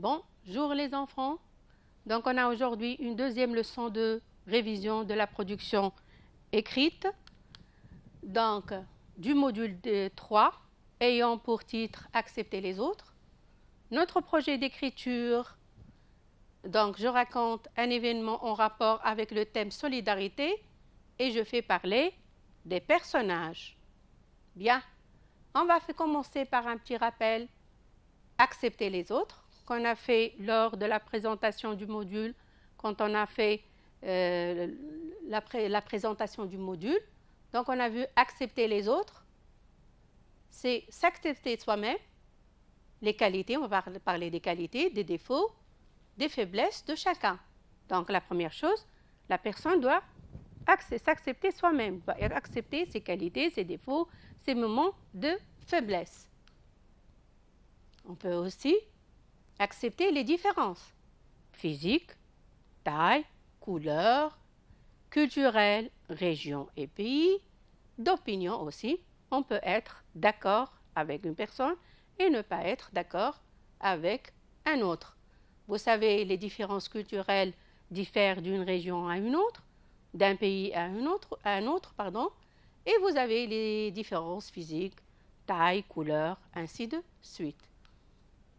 Bonjour les enfants. Donc on a aujourd'hui une deuxième leçon de révision de la production écrite. Donc du module 3 ayant pour titre Accepter les autres. Notre projet d'écriture, donc je raconte un événement en rapport avec le thème solidarité et je fais parler des personnages. Bien, on va commencer par un petit rappel. Accepter les autres qu'on a fait lors de la présentation du module, quand on a fait euh, la, la présentation du module. Donc, on a vu accepter les autres, c'est s'accepter soi-même, les qualités, on va parler des qualités, des défauts, des faiblesses de chacun. Donc, la première chose, la personne doit s'accepter soi-même, accepter ses qualités, ses défauts, ses moments de faiblesse. On peut aussi accepter les différences physiques, taille, couleur, culturelle, région et pays, d'opinion aussi. On peut être d'accord avec une personne et ne pas être d'accord avec un autre. Vous savez, les différences culturelles diffèrent d'une région à une autre, d'un pays à un autre, un autre pardon, et vous avez les différences physiques, taille, couleur, ainsi de suite.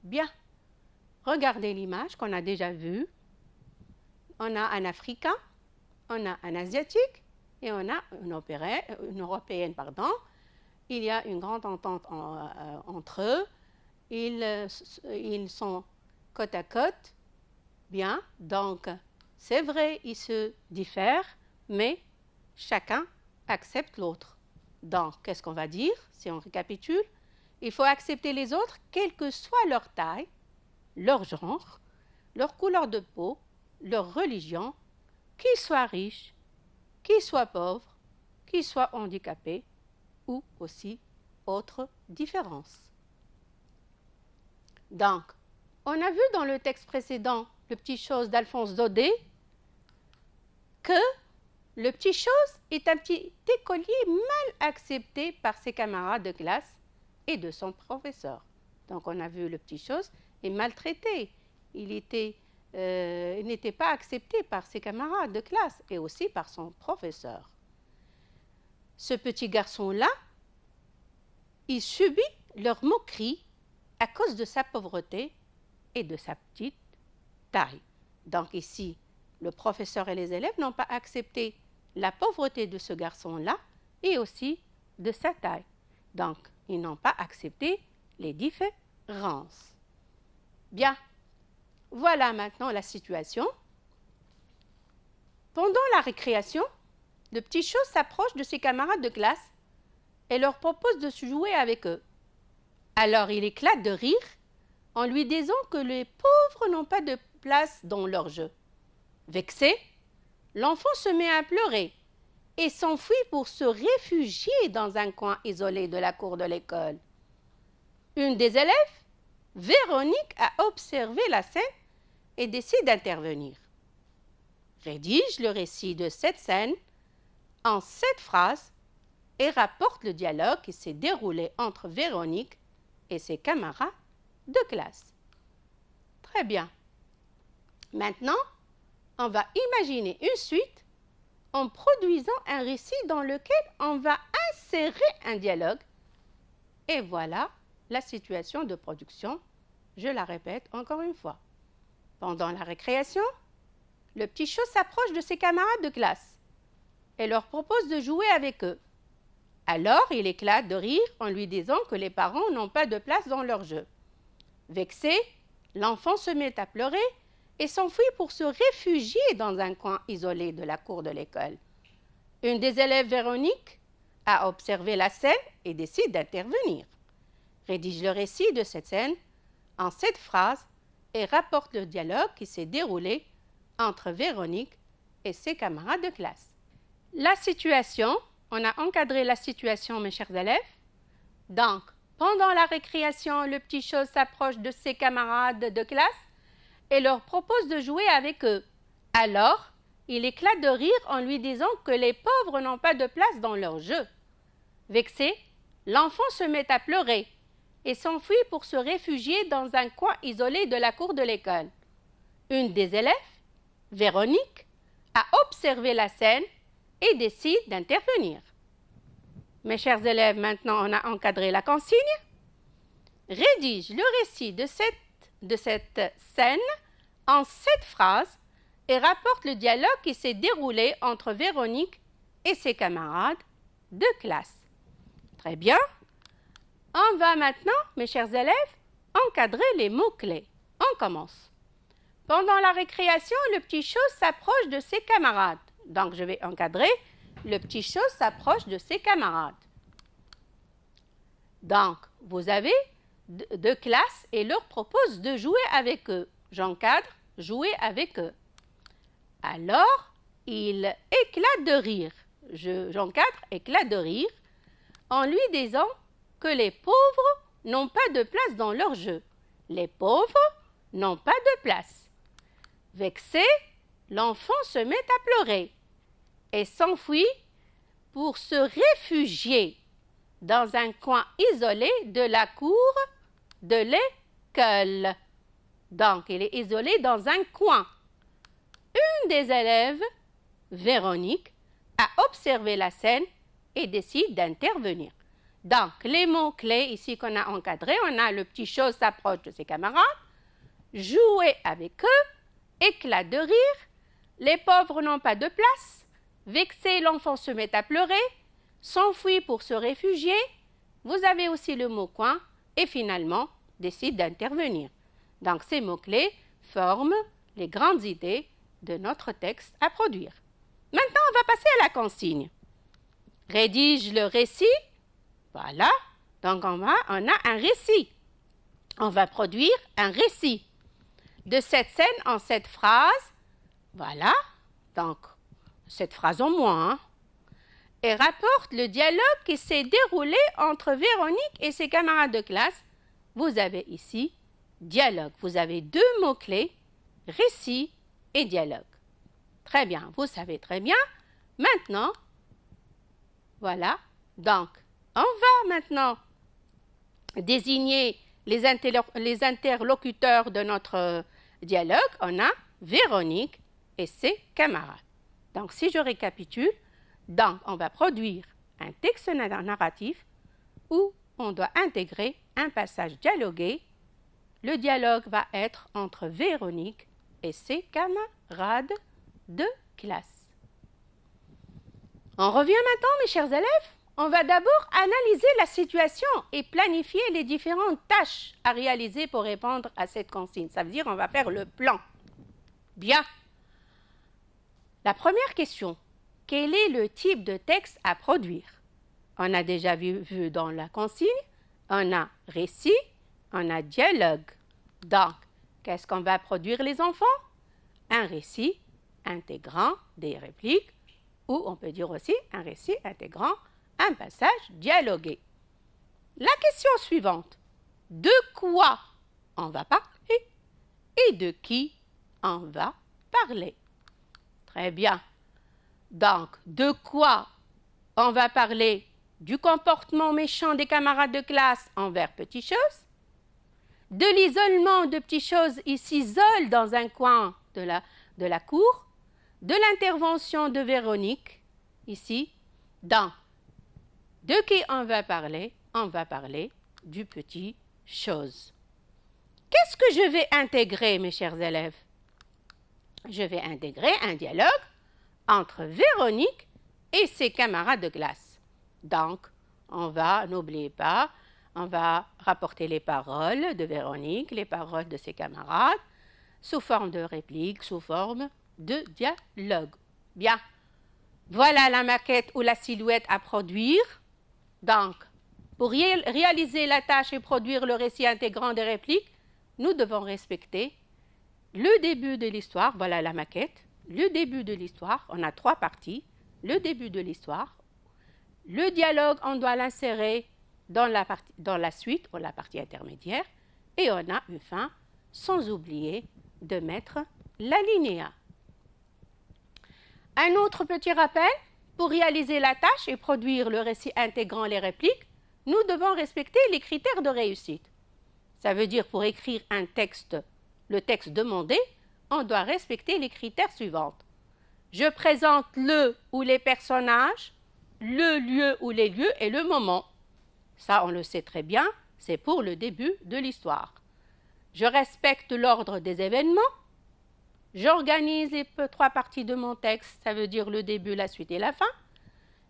Bien, Regardez l'image qu'on a déjà vue. On a un Africain, on a un Asiatique et on a une, Européenne. Il y a une grande entente euh, entre eux. Euh, ils, sont côte à côte. Bien, donc c'est vrai, ils se diffèrent, mais chacun accepte l'autre. Donc, qu'est-ce qu'on va dire si on récapitule Il faut accepter les autres, quelle que soit leur taille, leur genre, leur couleur de peau, leur religion, qu'ils soient riches, qu'ils soient pauvres, qu'ils soient handicapés ou aussi autres différences. Donc, on a vu dans le texte précédent, le petit chose d'Alphonse Daudet, que le petit chose est un petit écolier mal accepté par ses camarades de classe et de son professeur. Donc on a vu le petit chose et maltraité. Euh, il n'était pas accepté par ses camarades de classe et aussi par son professeur. Ce petit garçon-là, il subit leur moquerie à cause de sa pauvreté et de sa petite taille. Donc ici, le professeur et les élèves n'ont pas accepté la pauvreté de ce garçon-là et aussi de sa taille. Donc, ils n'ont pas accepté les différences. Bien, voilà maintenant la situation. Pendant la récréation, le petit chou s'approche de ses camarades de classe et leur propose de se jouer avec eux. Alors il éclate de rire en lui disant que les pauvres n'ont pas de place dans leur jeu. Vexé, l'enfant se met à pleurer et s'enfuit pour se réfugier dans un coin isolé de la cour de l'école. Une des élèves Véronique a observé la scène et décide d'intervenir. Rédige le récit de cette scène en sept phrases et rapporte le dialogue qui s'est déroulé entre Véronique et ses camarades de classe. Très bien. Maintenant, on va imaginer une suite en produisant un récit dans lequel on va insérer un dialogue. Et voilà la situation de production, je la répète encore une fois. Pendant la récréation, le petit chaud s'approche de ses camarades de classe et leur propose de jouer avec eux. Alors il éclate de rire en lui disant que les parents n'ont pas de place dans leur jeu. Vexé, l'enfant se met à pleurer et s'enfuit pour se réfugier dans un coin isolé de la cour de l'école. Une des élèves, Véronique, a observé la scène et décide d'intervenir rédige le récit de cette scène en sept phrases et rapporte le dialogue qui s'est déroulé entre Véronique et ses camarades de classe. La situation, on a encadré la situation, mes chers élèves. Donc, pendant la récréation, le petit chose s'approche de ses camarades de classe et leur propose de jouer avec eux. Alors, il éclate de rire en lui disant que les pauvres n'ont pas de place dans leur jeu. Vexé, l'enfant se met à pleurer et s'enfuit pour se réfugier dans un coin isolé de la cour de l'école. Une des élèves, Véronique, a observé la scène et décide d'intervenir. Mes chers élèves, maintenant on a encadré la consigne. Rédige le récit de cette, de cette scène en sept phrases et rapporte le dialogue qui s'est déroulé entre Véronique et ses camarades de classe. Très bien. On va maintenant, mes chers élèves, encadrer les mots-clés. On commence. Pendant la récréation, le petit chose s'approche de ses camarades. Donc, je vais encadrer. Le petit chose s'approche de ses camarades. Donc, vous avez deux classes et leur propose de jouer avec eux. J'encadre, jouer avec eux. Alors, il éclate de rire. J'encadre, éclate de rire, en lui disant que les pauvres n'ont pas de place dans leur jeu. Les pauvres n'ont pas de place. Vexé, l'enfant se met à pleurer et s'enfuit pour se réfugier dans un coin isolé de la cour de l'école. Donc, il est isolé dans un coin. Une des élèves, Véronique, a observé la scène et décide d'intervenir. Donc, les mots-clés ici qu'on a encadrés, on a le petit chose s'approche de ses camarades, jouer avec eux, éclat de rire, les pauvres n'ont pas de place, vexé, l'enfant se met à pleurer, s'enfuit pour se réfugier, vous avez aussi le mot coin et finalement décide d'intervenir. Donc, ces mots-clés forment les grandes idées de notre texte à produire. Maintenant, on va passer à la consigne. Rédige le récit voilà. Donc, on a, on a un récit. On va produire un récit. De cette scène en cette phrase, voilà. Donc, cette phrase en moins. Hein. et rapporte le dialogue qui s'est déroulé entre Véronique et ses camarades de classe. Vous avez ici dialogue. Vous avez deux mots-clés, récit et dialogue. Très bien, vous savez très bien. Maintenant, voilà. Donc, on va maintenant désigner les, les interlocuteurs de notre euh, dialogue. On a Véronique et ses camarades. Donc, si je récapitule, donc, on va produire un texte narratif où on doit intégrer un passage dialogué. Le dialogue va être entre Véronique et ses camarades de classe. On revient maintenant, mes chers élèves, on va d'abord analyser la situation et planifier les différentes tâches à réaliser pour répondre à cette consigne. Ça veut dire on va faire le plan. Bien. La première question, quel est le type de texte à produire On a déjà vu, vu, dans la consigne, on a récit, on a dialogue. Donc, qu'est-ce qu'on va produire les enfants Un récit intégrant des répliques, ou on peut dire aussi un récit intégrant un passage dialogué. La question suivante. De quoi on va parler et de qui on va parler Très bien. Donc, de quoi on va parler du comportement méchant des camarades de classe envers Petit Chose, de l'isolement de Petit Chose, il s'isole dans un coin de la, de la cour, de l'intervention de Véronique, ici, dans de qui on va parler On va parler du petit chose. Qu'est-ce que je vais intégrer, mes chers élèves Je vais intégrer un dialogue entre Véronique et ses camarades de classe. Donc, on va, n'oubliez pas, on va rapporter les paroles de Véronique, les paroles de ses camarades, sous forme de réplique, sous forme de dialogue. Bien. Voilà la maquette ou la silhouette à produire. Donc, pour réaliser la tâche et produire le récit intégrant des répliques, nous devons respecter le début de l'histoire, voilà la maquette, le début de l'histoire, on a trois parties, le début de l'histoire, le dialogue, on doit l'insérer dans la, dans la suite ou la partie intermédiaire, et on a une fin, sans oublier de mettre l'alinéa. Un autre petit rappel, pour réaliser la tâche et produire le récit intégrant les répliques, nous devons respecter les critères de réussite. Ça veut dire pour écrire un texte, le texte demandé, on doit respecter les critères suivants. Je présente le ou les personnages, le lieu ou les lieux et le moment. Ça, on le sait très bien, c'est pour le début de l'histoire. Je respecte l'ordre des événements, J'organise les trois parties de mon texte, ça veut dire le début, la suite et la fin.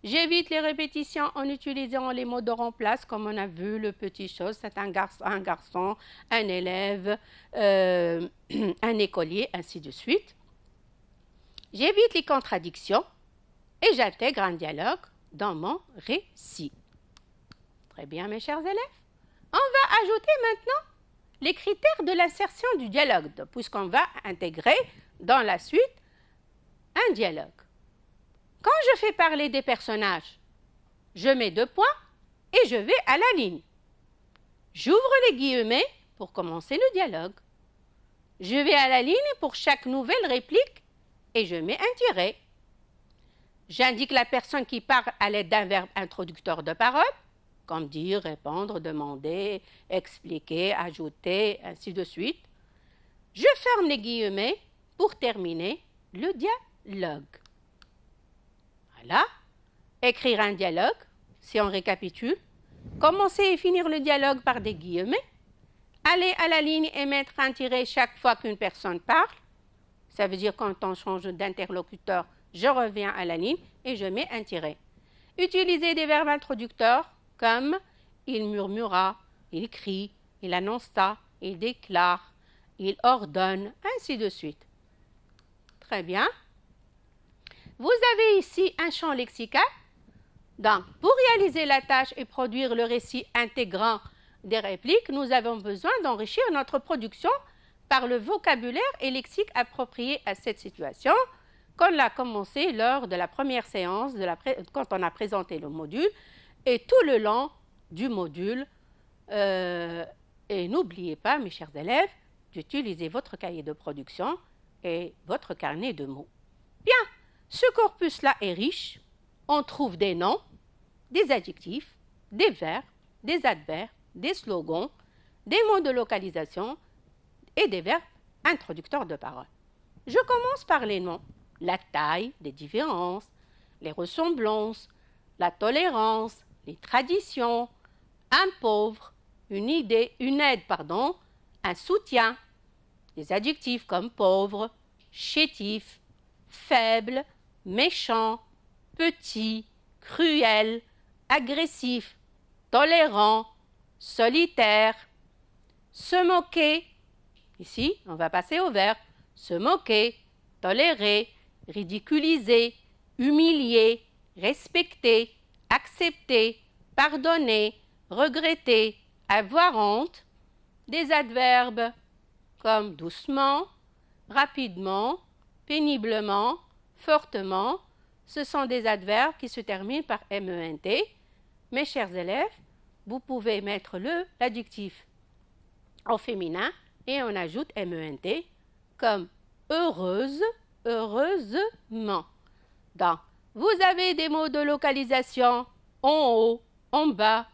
J'évite les répétitions en utilisant les mots de remplace, comme on a vu, le petit chose, c'est un garçon, un garçon, un élève, euh, un écolier, ainsi de suite. J'évite les contradictions et j'intègre un dialogue dans mon récit. Très bien, mes chers élèves. On va ajouter maintenant les critères de l'insertion du dialogue, puisqu'on va intégrer dans la suite un dialogue. Quand je fais parler des personnages, je mets deux points et je vais à la ligne. J'ouvre les guillemets pour commencer le dialogue. Je vais à la ligne pour chaque nouvelle réplique et je mets un tiret. J'indique la personne qui parle à l'aide d'un verbe introducteur de parole comme dire, répondre, demander, expliquer, ajouter, ainsi de suite. Je ferme les guillemets pour terminer le dialogue. Voilà. Écrire un dialogue, si on récapitule, commencer et finir le dialogue par des guillemets, aller à la ligne et mettre un tiret chaque fois qu'une personne parle. Ça veut dire quand on change d'interlocuteur, je reviens à la ligne et je mets un tiret. Utiliser des verbes introducteurs comme il murmura, il crie, il annonça, il déclare, il ordonne, ainsi de suite. Très bien. Vous avez ici un champ lexical. Donc, pour réaliser la tâche et produire le récit intégrant des répliques, nous avons besoin d'enrichir notre production par le vocabulaire et lexique approprié à cette situation, qu'on a commencé lors de la première séance, quand on a présenté le module et tout le long du module. Euh, et n'oubliez pas, mes chers élèves, d'utiliser votre cahier de production et votre carnet de mots. Bien, ce corpus-là est riche. On trouve des noms, des adjectifs, des verbes, des adverbes, des slogans, des mots de localisation et des verbes introducteurs de parole. Je commence par les noms, la taille les différences, les ressemblances, la tolérance, les traditions, un pauvre, une idée, une aide, pardon, un soutien. Des adjectifs comme pauvre, chétif, faible, méchant, petit, cruel, agressif, tolérant, solitaire. Se moquer. Ici, on va passer au verbe. Se moquer, tolérer, ridiculiser, humilier, respecter accepter, pardonner, regretter, avoir honte, des adverbes comme doucement, rapidement, péniblement, fortement, ce sont des adverbes qui se terminent par MENT. Mes chers élèves, vous pouvez mettre le l'adjectif en féminin et on ajoute MENT comme heureuse, heureusement. Dans vous avez des mots de localisation en haut, en bas,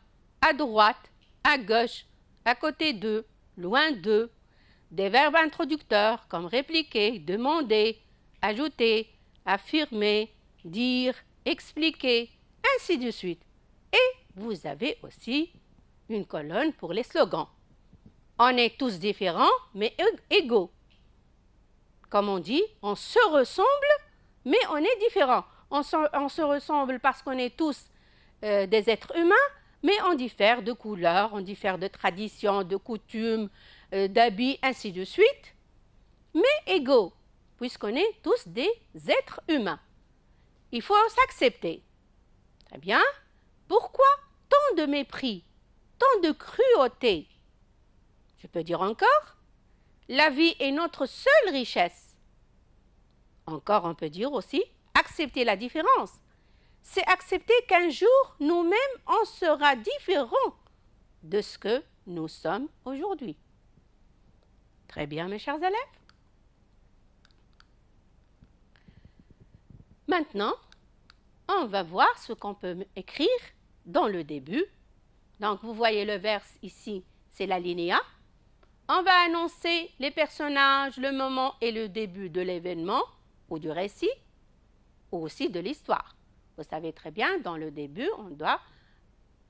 à droite, à gauche, à côté de, loin de, des verbes introducteurs comme répliquer, demander, ajouter, affirmer, dire, expliquer, ainsi de suite. Et vous avez aussi une colonne pour les slogans. On est tous différents mais égaux. Comme on dit, on se ressemble mais on est différent on se, ressemble parce qu'on est tous euh, des êtres humains, mais on diffère de couleurs, on diffère de traditions, de coutumes, euh, d'habits, ainsi de suite, mais égaux, puisqu'on est tous des êtres humains. Il faut s'accepter. Eh bien, pourquoi tant de mépris, tant de cruauté Je peux dire encore, la vie est notre seule richesse. Encore, on peut dire aussi, accepter la différence. C'est accepter qu'un jour, nous-mêmes, on sera différent de ce que nous sommes aujourd'hui. Très bien, mes chers élèves. Maintenant, on va voir ce qu'on peut écrire dans le début. Donc, vous voyez le verse ici, c'est la linéa. On va annoncer les personnages, le moment et le début de l'événement ou du récit aussi de l'histoire. Vous savez très bien, dans le début, on doit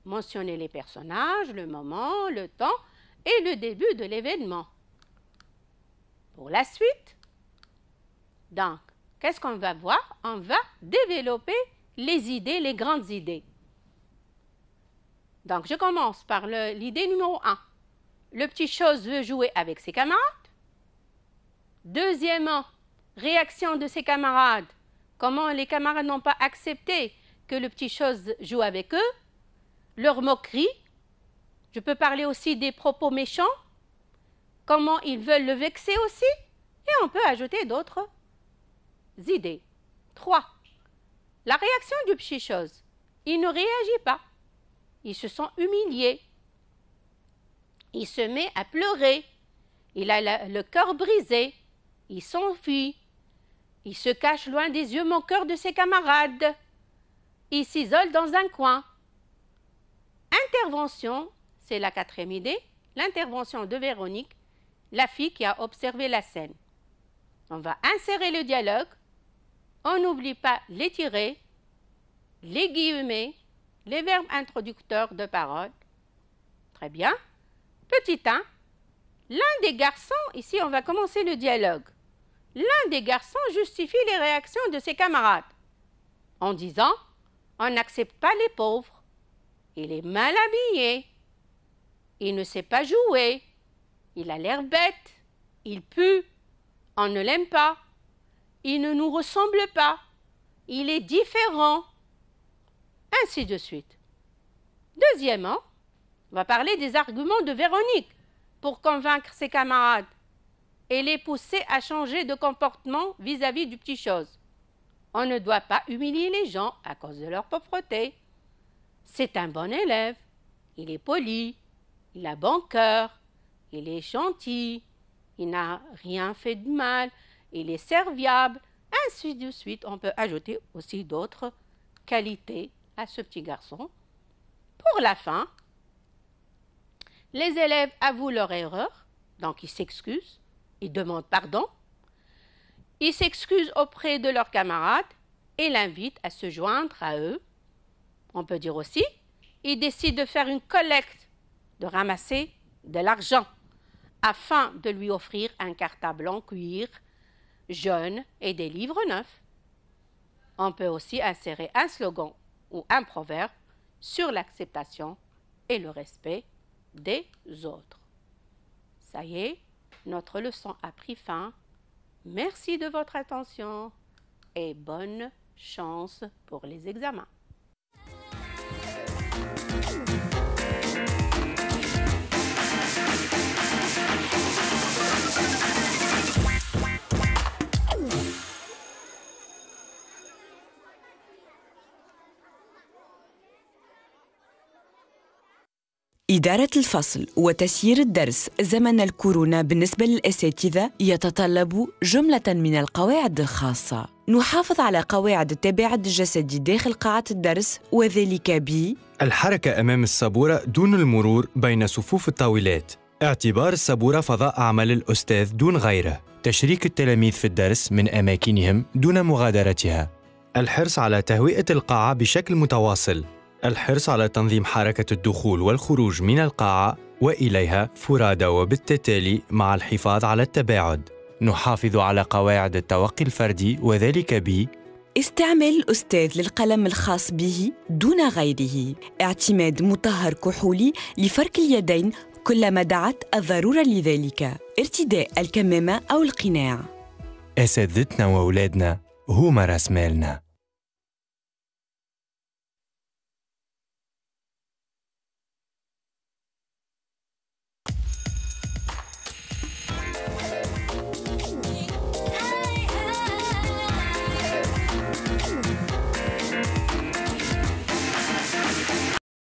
mentionner les personnages, le moment, le temps et le début de l'événement. Pour la suite, donc, qu'est-ce qu'on va voir On va développer les idées, les grandes idées. Donc, je commence par l'idée numéro 1. Le petit chose veut jouer avec ses camarades. Deuxièmement, réaction de ses camarades comment les camarades n'ont pas accepté que le petit chose joue avec eux, leur moquerie. Je peux parler aussi des propos méchants, comment ils veulent le vexer aussi, et on peut ajouter d'autres idées. 3. La réaction du petit chose. Il ne réagit pas. Il se sent humilié. Il se met à pleurer. Il a le cœur brisé. Il s'enfuit. Il se cache loin des yeux moqueurs de ses camarades. Il s'isole dans un coin. Intervention, c'est la quatrième idée, l'intervention de Véronique, la fille qui a observé la scène. On va insérer le dialogue. On n'oublie pas les tirer, les guillemets, les verbes introducteurs de parole. Très bien. Petit 1. L'un des garçons, ici on va commencer le dialogue l'un des garçons justifie les réactions de ses camarades en disant On n'accepte pas les pauvres, il est mal habillé, il ne sait pas jouer, il a l'air bête, il pue, on ne l'aime pas, il ne nous ressemble pas, il est différent, ainsi de suite. Deuxièmement, on va parler des arguments de Véronique pour convaincre ses camarades et les pousser à changer de comportement vis-à-vis du petit chose. On ne doit pas humilier les gens à cause de leur pauvreté. C'est un bon élève. Il est poli. Il a bon cœur. Il est gentil. Il n'a rien fait de mal. Il est serviable. Ainsi de suite, on peut ajouter aussi d'autres qualités à ce petit garçon. Pour la fin, les élèves avouent leur erreur, donc ils s'excusent, ils demandent pardon, ils s'excusent auprès de leurs camarades et l'invitent à se joindre à eux. On peut dire aussi, ils décident de faire une collecte, de ramasser de l'argent, afin de lui offrir un cartable en cuir, jeune et des livres neufs. On peut aussi insérer un slogan ou un proverbe sur l'acceptation et le respect des autres. Ça y est, notre leçon a pris fin. Merci de votre attention et bonne chance pour les examens. إدارة الفصل وتسيير الدرس زمن الكورونا بالنسبة للأساتذة يتطلب جملة من القواعد الخاصة. نحافظ على قواعد التباعد الجسدي داخل قاعة الدرس وذلك ب الحركة أمام السبورة دون المرور بين صفوف الطاولات. اعتبار السبورة فضاء عمل الأستاذ دون غيره. تشريك التلاميذ في الدرس من أماكنهم دون مغادرتها. الحرص على تهوئة القاعة بشكل متواصل. الحرص على تنظيم حركة الدخول والخروج من القاعة وإليها فرادى وبالتتالي مع الحفاظ على التباعد نحافظ على قواعد التوقي الفردي وذلك ب استعمال الأستاذ للقلم الخاص به دون غيره اعتماد مطهر كحولي لفرك اليدين كلما دعت الضرورة لذلك ارتداء الكمامة أو القناع أساتذتنا وأولادنا هما رأس مالنا